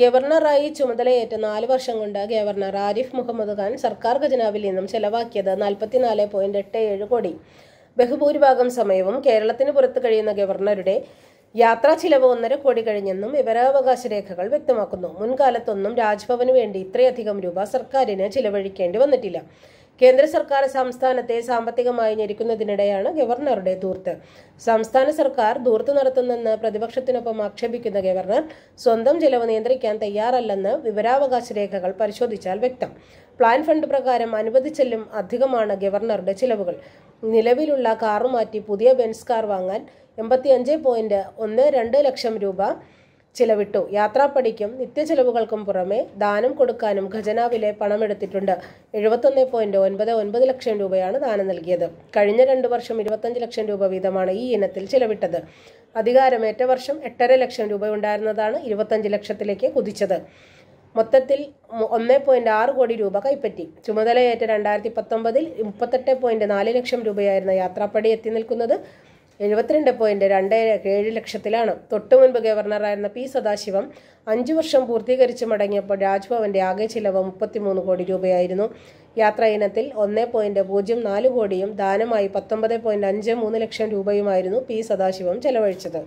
ഗവർണറായി ചുമതലയേറ്റ നാല് വർഷം കൊണ്ട് ഗവർണർ ആരിഫ് മുഹമ്മദ് ഖാൻ സർക്കാർ ഖജനാവിൽ നിന്നും ചെലവാക്കിയത് നാൽപ്പത്തിനാല് പോയിന്റ് എട്ട് ഏഴ് കോടി ബഹുഭൂരിഭാഗം സമയവും കേരളത്തിന് പുറത്ത് കഴിയുന്ന ഗവർണറുടെ യാത്രാ ചിലവ് ഒന്നര കോടി കഴിഞ്ഞെന്നും വിവരാവകാശ രേഖകൾ വ്യക്തമാക്കുന്നു മുൻകാലത്തൊന്നും രാജ്ഭവന് വേണ്ടി ഇത്രയധികം രൂപ സർക്കാരിന് ചിലവഴിക്കേണ്ടി വന്നിട്ടില്ല കേന്ദ്ര സർക്കാർ സംസ്ഥാനത്തെ സാമ്പത്തികമായി ഞെരുക്കുന്നതിനിടെയാണ് ഗവർണറുടെ ധൂർത്ത് സംസ്ഥാന സർക്കാർ ദൂർത്ത് നടത്തുന്നെന്ന് പ്രതിപക്ഷത്തിനൊപ്പം ആക്ഷേപിക്കുന്ന ഗവർണർ സ്വന്തം ചെലവ് നിയന്ത്രിക്കാൻ തയ്യാറല്ലെന്ന് വിവരാവകാശ രേഖകൾ പരിശോധിച്ചാൽ വ്യക്തം പ്ലാൻ ഫണ്ട് പ്രകാരം അനുവദിച്ചെല്ലും അധികമാണ് ഗവർണറുടെ ചിലവുകൾ നിലവിലുള്ള കാറുമാറ്റി പുതിയ ബെൻസ് കാർ വാങ്ങാൻ എൺപത്തി അഞ്ച് പോയിന്റ് ഒന്ന് രണ്ട് ലക്ഷം രൂപ ചിലവിട്ടു യാത്രാപ്പടിക്കും ചെലവുകൾക്കും പുറമെ ദാനം കൊടുക്കാനും ഖജനാവിലെ പണമെടുത്തിട്ടുണ്ട് എഴുപത്തൊന്ന് പോയിന്റ് ഒൻപത് ഒൻപത് ലക്ഷം രൂപയാണ് ദാനം നൽകിയത് കഴിഞ്ഞ രണ്ടു വർഷം ഇരുപത്തഞ്ച് ലക്ഷം രൂപ വീതമാണ് ഈ ഇനത്തിൽ ചിലവിട്ടത് അധികാരമേറ്റ വർഷം എട്ടര ലക്ഷം രൂപ ഉണ്ടായിരുന്നതാണ് ഇരുപത്തഞ്ച് ലക്ഷത്തിലേക്ക് കുതിച്ചത് മൊത്തത്തിൽ ഒന്ന് പോയിന്റ് ആറ് കോടി രൂപ കൈപ്പറ്റി ചുമതലയേറ്റ രണ്ടായിരത്തി പത്തൊമ്പതിൽ മുപ്പത്തെട്ട് പോയിന്റ് നാല് ലക്ഷം രൂപയായിരുന്ന യാത്രാപ്പടി എത്തി നിൽക്കുന്നത് എഴുപത്തിരണ്ട് പോയിന്റ് രണ്ട് ഏഴ് ലക്ഷത്തിലാണ് മുൻപ് ഗവർണറായിരുന്ന പി സദാശിവം അഞ്ചു വർഷം പൂർത്തീകരിച്ച് മടങ്ങിയപ്പോൾ രാജ്ഭവന്റെ ആകെ ചിലവ് മുപ്പത്തിമൂന്ന് കോടി രൂപയായിരുന്നു യാത്രാ ഇനത്തിൽ ഒന്ന് പോയിന്റ് പൂജ്യം നാല് കോടിയും ദാനമായി പത്തൊമ്പത് പോയിന്റ് അഞ്ച് മൂന്ന് ലക്ഷം രൂപയുമായിരുന്നു പി സദാശിവം ചെലവഴിച്ചത്